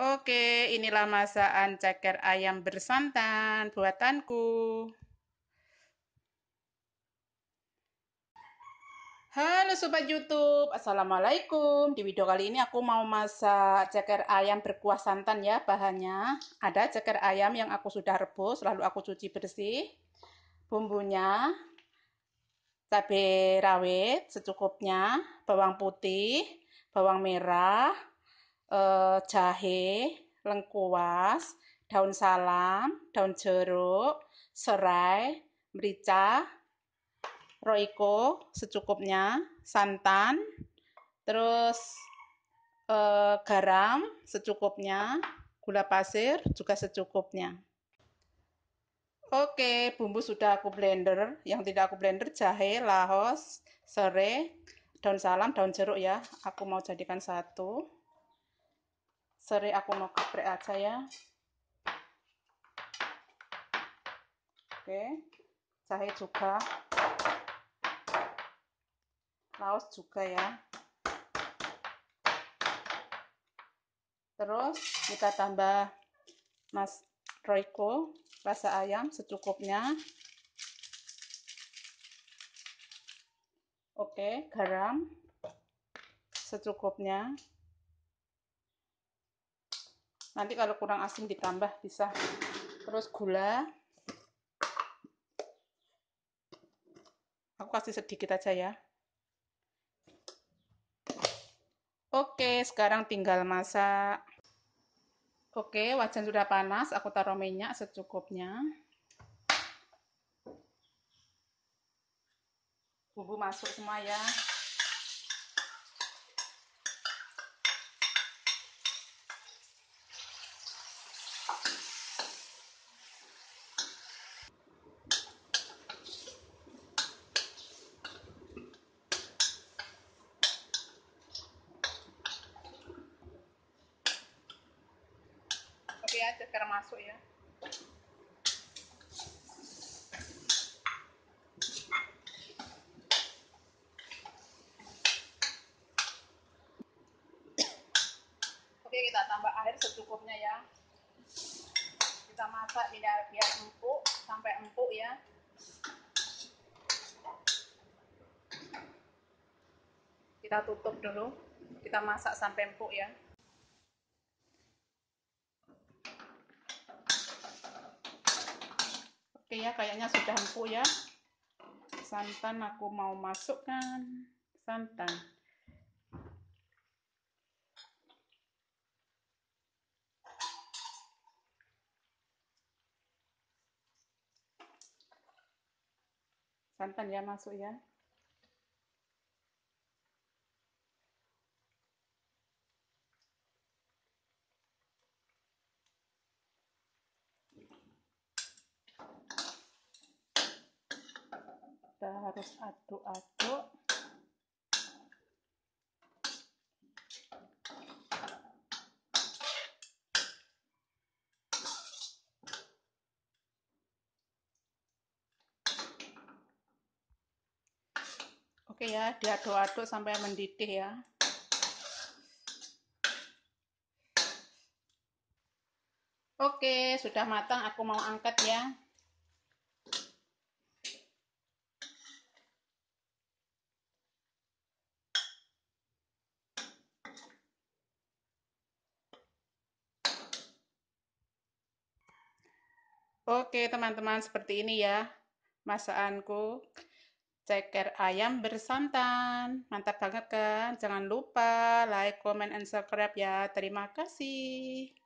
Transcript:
Oke, inilah masakan ceker ayam bersantan buatanku. Halo Sobat Youtube, Assalamualaikum. Di video kali ini aku mau masak ceker ayam berkuah santan ya bahannya. Ada ceker ayam yang aku sudah rebus, lalu aku cuci bersih. Bumbunya, cabai rawit secukupnya, bawang putih, bawang merah, eh, jahe, lengkuas, daun salam, daun jeruk, serai, merica, roiko secukupnya, santan, terus eh, garam secukupnya, gula pasir juga secukupnya. Oke, bumbu sudah aku blender. Yang tidak aku blender jahe, lahos, serai, daun salam, daun jeruk ya. Aku mau jadikan satu seri mau mau aja ya. oke, jahe juga, laos juga ya terus kita tambah mas royco rasa ayam secukupnya oke garam secukupnya nanti kalau kurang asin ditambah bisa terus gula aku kasih sedikit aja ya oke sekarang tinggal masak oke wajan sudah panas aku taruh minyak secukupnya bumbu masuk semua ya ya ceker masuk ya oke kita tambah air secukupnya ya kita masak biar biar empuk sampai empuk ya kita tutup dulu kita masak sampai empuk ya Oke ya, kayaknya sudah empuk ya. Santan aku mau masukkan. Santan. Santan ya masuk ya. kita harus aduk-aduk Oke ya, diaduk-aduk sampai mendidih ya. Oke, sudah matang. Aku mau angkat ya. Oke teman-teman seperti ini ya masakanku ceker ayam bersantan. Mantap banget kan? Jangan lupa like, comment, and subscribe ya. Terima kasih.